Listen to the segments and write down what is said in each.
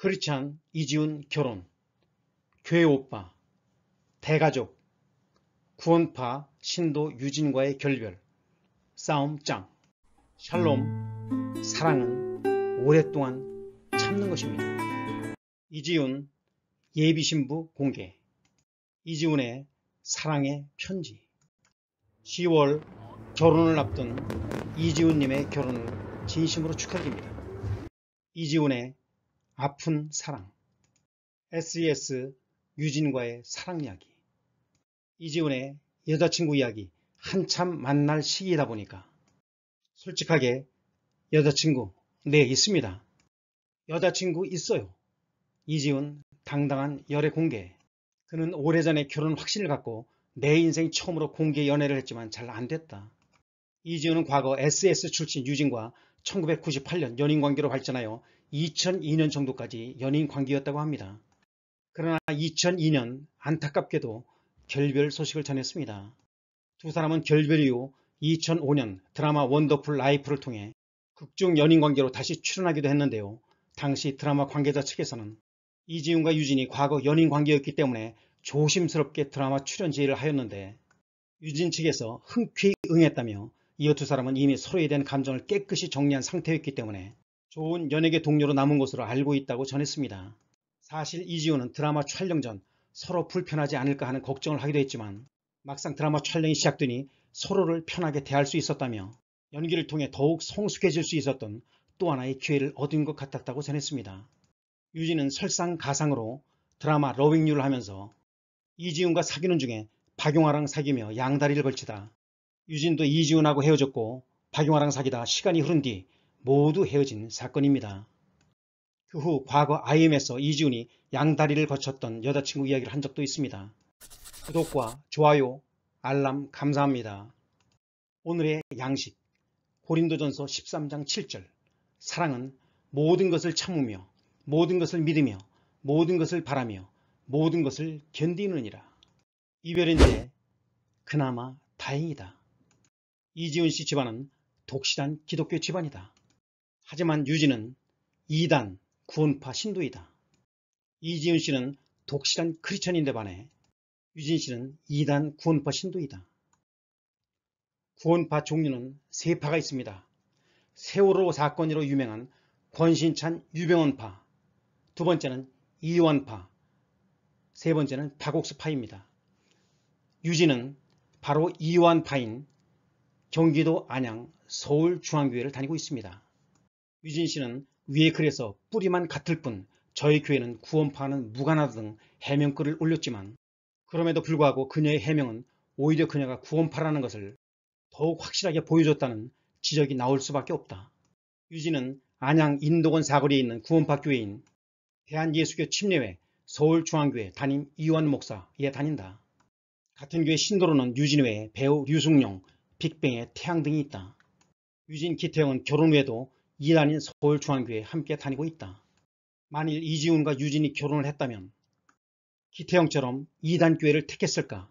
크리찬, 이지훈 결혼, 교회 오빠, 대가족, 구원파, 신도 유진과의 결별, 싸움 짱, 샬롬, 사랑은 오랫동안 참는 것입니다. 이지훈, 예비신부 공개, 이지훈의 사랑의 편지 10월 결혼을 앞둔 이지훈님의 결혼을 진심으로 축하드립니다. 이지훈의 아픈 사랑 SES e 유진과의 사랑 이야기 이지훈의 여자친구 이야기 한참 만날 시기이다 보니까 솔직하게 여자친구 네 있습니다 여자친구 있어요 이지훈 당당한 열애 공개 그는 오래전에 결혼 확신을 갖고 내 인생 처음으로 공개 연애를 했지만 잘 안됐다 이지훈은 과거 SS e 출신 유진과 1998년 연인관계로 발전하여 2002년 정도까지 연인 관계였다고 합니다. 그러나 2002년 안타깝게도 결별 소식을 전했습니다. 두 사람은 결별 이후 2005년 드라마 원더풀 라이프를 통해 극중 연인 관계로 다시 출연하기도 했는데요. 당시 드라마 관계자 측에서는 이지훈과 유진이 과거 연인 관계였기 때문에 조심스럽게 드라마 출연 제의를 하였는데 유진 측에서 흔쾌히 응했다며 이어 두 사람은 이미 서로에 대한 감정을 깨끗이 정리한 상태였기 때문에 좋은 연예계 동료로 남은 것으로 알고 있다고 전했습니다. 사실 이지호는 드라마 촬영 전 서로 불편하지 않을까 하는 걱정을 하기도 했지만 막상 드라마 촬영이 시작되니 서로를 편하게 대할 수 있었다며 연기를 통해 더욱 성숙해질 수 있었던 또 하나의 기회를 얻은 것 같았다고 전했습니다. 유진은 설상가상으로 드라마 러윙유를 하면서 이지훈과 사귀는 중에 박용화랑 사귀며 양다리를 걸치다 유진도 이지훈하고 헤어졌고 박용화랑 사귀다 시간이 흐른 뒤 모두 헤어진 사건입니다. 그 후 과거 IM에서 이지훈이 양다리를 거쳤던 여자친구 이야기를 한 적도 있습니다. 구독과 좋아요, 알람 감사합니다. 오늘의 양식 고린도전서 13장 7절 사랑은 모든 것을 참으며 모든 것을 믿으며 모든 것을 바라며 모든 것을 견디느니라. 이별인데 그나마 다행이다. 이지훈 씨 집안은 독실한 기독교 집안이다. 하지만 유진은 이단 구원파 신도이다. 이지윤 씨는 독실한 크리천인데 반해 유진 씨는 이단 구원파 신도이다. 구원파 종류는 세 파가 있습니다. 세월호 사건으로 유명한 권신찬 유병원파, 두 번째는 이완파, 세 번째는 박옥수파입니다. 유진은 바로 이완파인 경기도 안양 서울중앙교회를 다니고 있습니다. 유진 씨는 위에 글에서 뿌리만 같을 뿐 저희 교회는 구원파는 무관하다 등 해명글을 올렸지만 그럼에도 불구하고 그녀의 해명은 오히려 그녀가 구원파라는 것을 더욱 확실하게 보여줬다는 지적이 나올 수밖에 없다. 유진은 안양 인도권 사거리에 있는 구원파 교회인 대한예수교 침례회 서울중앙교회 담임 이완 목사에 다닌다. 같은 교회 신도로는 유진 외에 배우 류승룡, 빅뱅의 태양 등이 있다. 유진 기태형은 결혼 후에도 이단인 서울중앙교회에 함께 다니고 있다. 만일 이지훈과 유진이 결혼을 했다면 기태영처럼 이단 교회를 택했을까?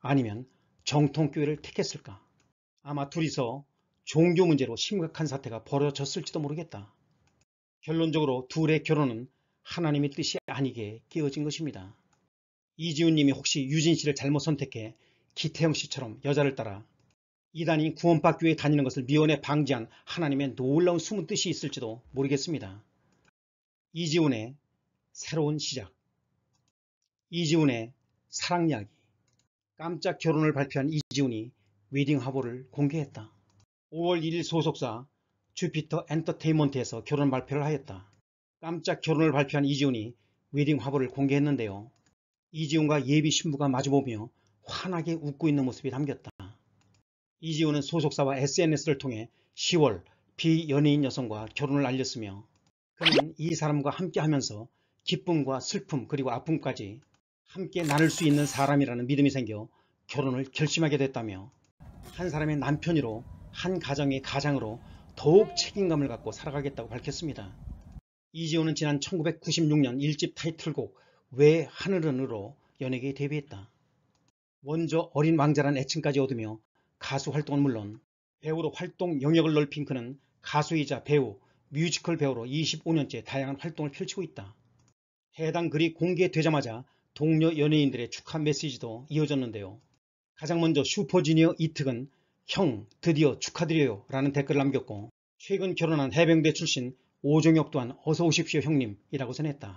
아니면 정통교회를 택했을까? 아마 둘이서 종교 문제로 심각한 사태가 벌어졌을지도 모르겠다. 결론적으로 둘의 결혼은 하나님의 뜻이 아니게 깨어진 것입니다. 이지훈님이 혹시 유진 씨를 잘못 선택해 기태영 씨처럼 여자를 따라 이단이 구원받교 위해 다니는 것을 미연에 방지한 하나님의 놀라운 숨은 뜻이 있을지도 모르겠습니다. 이지훈의 새로운 시작 이지훈의 사랑 이야기 깜짝 결혼을 발표한 이지훈이 웨딩 화보를 공개했다. 5월 1일 소속사 주피터 엔터테인먼트에서 결혼 발표를 하였다. 깜짝 결혼을 발표한 이지훈이 웨딩 화보를 공개했는데요. 이지훈과 예비 신부가 마주보며 환하게 웃고 있는 모습이 담겼다. 이지우는 소속사와 SNS를 통해 10월 비연예인 여성과 결혼을 알렸으며 그는 이 사람과 함께 하면서 기쁨과 슬픔 그리고 아픔까지 함께 나눌 수 있는 사람이라는 믿음이 생겨 결혼을 결심하게 됐다며 한 사람의 남편으로 한 가정의 가장으로 더욱 책임감을 갖고 살아가겠다고 밝혔습니다. 이지호는 지난 1996년 1집 타이틀곡 왜 하늘은으로 연예계에 데뷔했다. 먼저 어린 왕자란 애칭까지 얻으며 가수 활동은 물론 배우로 활동 영역을 넓힌 그는 가수이자 배우, 뮤지컬 배우로 25년째 다양한 활동을 펼치고 있다. 해당 글이 공개되자마자 동료 연예인들의 축하 메시지도 이어졌는데요. 가장 먼저 슈퍼주니어 이특은 형 드디어 축하드려요 라는 댓글을 남겼고 최근 결혼한 해병대 출신 오종혁 또한 어서 오십시오 형님이라고 전했다.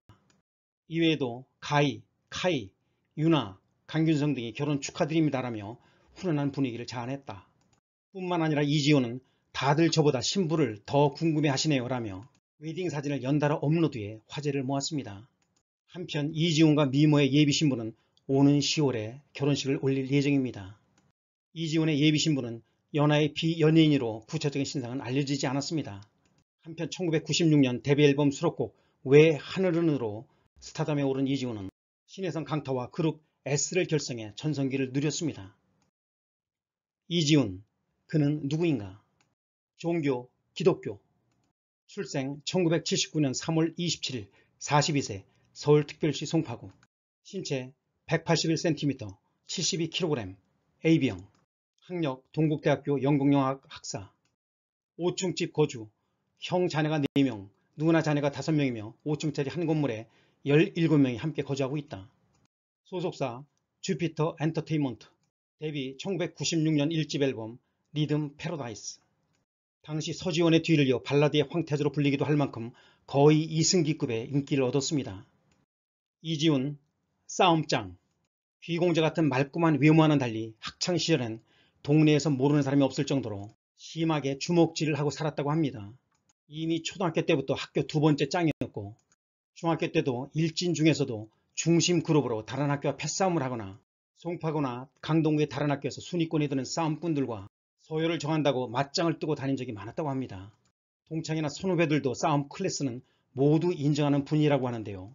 이외에도 가이, 카이, 유나, 강균성 등이 결혼 축하드립니다라며 훈훈한 분위기를 자아냈다. 뿐만 아니라 이지호는 다들 저보다 신부를 더 궁금해 하시네요 라며 웨딩 사진을 연달아 업로드해 화제를 모았습니다. 한편 이지훈과 미모의 예비신부는 오는 10월에 결혼식을 올릴 예정입니다. 이지훈의 예비신부는 연하의 비연예인으로 구체적인 신상은 알려지지 않았습니다. 한편 1996년 데뷔 앨범 수록곡 왜 하늘은으로 스타덤에 오른 이지훈은 신혜성 강타와 그룹 S를 결성해 전성기를 누렸습니다. 이지훈, 그는 누구인가? 종교, 기독교. 출생 1979년 3월 27일 42세 서울특별시 송파구. 신체 181cm, 72kg, AB형. 학력 동국대학교 영국영학 학사. 5층 집 거주. 형 자녀가 4명, 누나 자녀가 5명이며 5층짜리 한 건물에 17명이 함께 거주하고 있다. 소속사 주피터 엔터테인먼트 데뷔 1996년 1집 앨범 리듬 패러다이스 당시 서지원의 뒤를 이어 발라드의 황태자로 불리기도 할 만큼 거의 2승기급의 인기를 얻었습니다. 이지훈, 싸움짱, 귀공자 같은 말끔한 외모와는 달리 학창시절엔 동네에서 모르는 사람이 없을 정도로 심하게 주먹질을 하고 살았다고 합니다. 이미 초등학교 때부터 학교 두 번째 짱이었고 중학교 때도 일진 중에서도 중심 그룹으로 다른 학교와 패싸움을 하거나 송파구나 강동구의 다른 학교에서 순위권에 드는 싸움꾼들과 소열을 정한다고 맞짱을 뜨고 다닌 적이 많았다고 합니다. 동창이나 선후배들도 싸움 클래스는 모두 인정하는 분이라고 하는데요.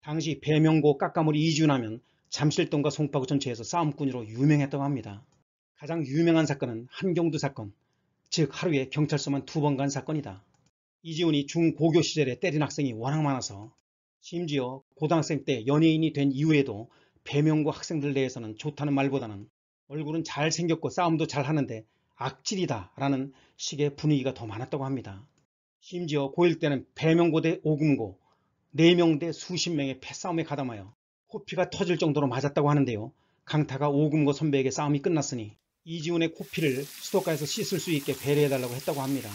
당시 배명고 깎아물이 이준하면 잠실동과 송파구 전체에서 싸움꾼으로 유명했다고 합니다. 가장 유명한 사건은 한경두 사건, 즉 하루에 경찰서만 두 번 간 사건이다. 이지훈이 중고교 시절에 때린 학생이 워낙 많아서 심지어 고등학생 때 연예인이 된 이후에도 배명고 학생들 내에서는 좋다는 말보다는 얼굴은 잘생겼고 싸움도 잘하는데 악질이다 라는 식의 분위기가 더 많았다고 합니다. 심지어 고1 때는 배명고 대 오금고 4명 대 수십 명의 패싸움에 가담하여 코피가 터질 정도로 맞았다고 하는데요. 강타가 오금고 선배에게 싸움이 끝났으니 이지훈의 코피를 수도가에서 씻을 수 있게 배려해달라고 했다고 합니다.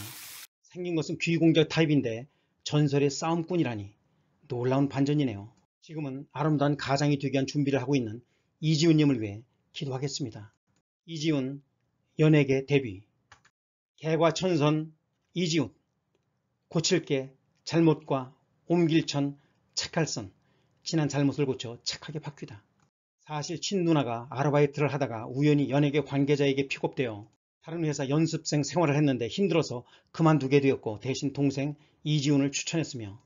생긴 것은 귀공격 타입인데 전설의 싸움꾼이라니 놀라운 반전이네요. 지금은 아름다운 가장이 되기 위한 준비를 하고 있는 이지훈님을 위해 기도하겠습니다. 이지훈 연예계 데뷔 개과 천선 이지훈 고칠게 잘못과 옮길천 착할선 지난 잘못을 고쳐 착하게 바뀌다. 사실 친누나가 아르바이트를 하다가 우연히 연예계 관계자에게 픽업되어 다른 회사 연습생 생활을 했는데 힘들어서 그만두게 되었고 대신 동생 이지훈을 추천했으며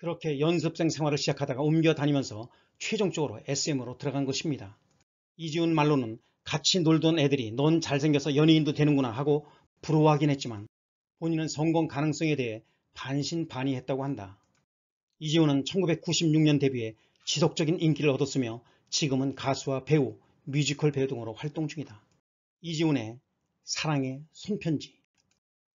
그렇게 연습생 생활을 시작하다가 옮겨 다니면서 최종적으로 SM으로 들어간 것입니다. 이지훈 말로는 같이 놀던 애들이 넌 잘생겨서 연예인도 되는구나 하고 부러워하긴 했지만 본인은 성공 가능성에 대해 반신반의했다고 한다. 이지훈은 1996년 데뷔해 지속적인 인기를 얻었으며 지금은 가수와 배우, 뮤지컬 배우 등으로 활동 중이다. 이지훈의 사랑의 손편지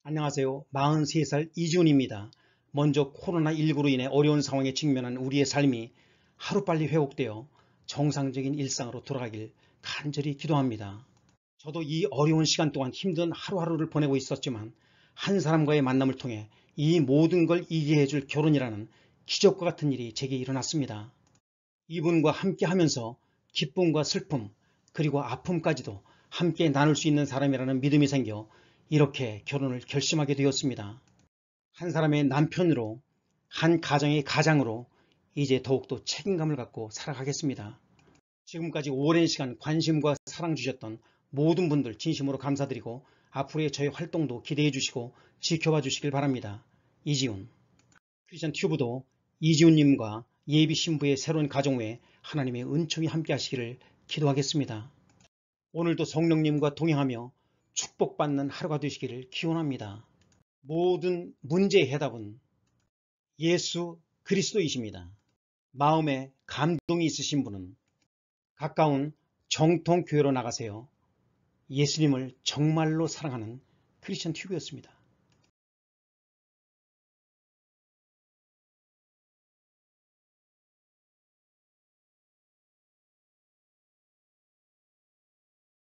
안녕하세요. 43살 이지훈입니다. 먼저 코로나19로 인해 어려운 상황에 직면한 우리의 삶이 하루빨리 회복되어 정상적인 일상으로 돌아가길 간절히 기도합니다. 저도 이 어려운 시간 동안 힘든 하루하루를 보내고 있었지만 한 사람과의 만남을 통해 이 모든 걸이해 해줄 결혼이라는 기적과 같은 일이 제게 일어났습니다. 이분과 함께 하면서 기쁨과 슬픔 그리고 아픔까지도 함께 나눌 수 있는 사람이라는 믿음이 생겨 이렇게 결혼을 결심하게 되었습니다. 한 사람의 남편으로 한 가정의 가장으로 이제 더욱더 책임감을 갖고 살아가겠습니다. 지금까지 오랜 시간 관심과 사랑 주셨던 모든 분들 진심으로 감사드리고 앞으로의 저희 활동도 기대해 주시고 지켜봐 주시길 바랍니다. 이지훈 크리스천 튜브도 이지훈님과 예비 신부의 새로운 가정 외에 하나님의 은총이 함께 하시기를 기도하겠습니다. 오늘도 성령님과 동행하며 축복받는 하루가 되시기를 기원합니다. 모든 문제의 해답은 예수 그리스도이십니다. 마음에 감동이 있으신 분은 가까운 정통교회로 나가세요. 예수님을 정말로 사랑하는 크리스천 튜브였습니다.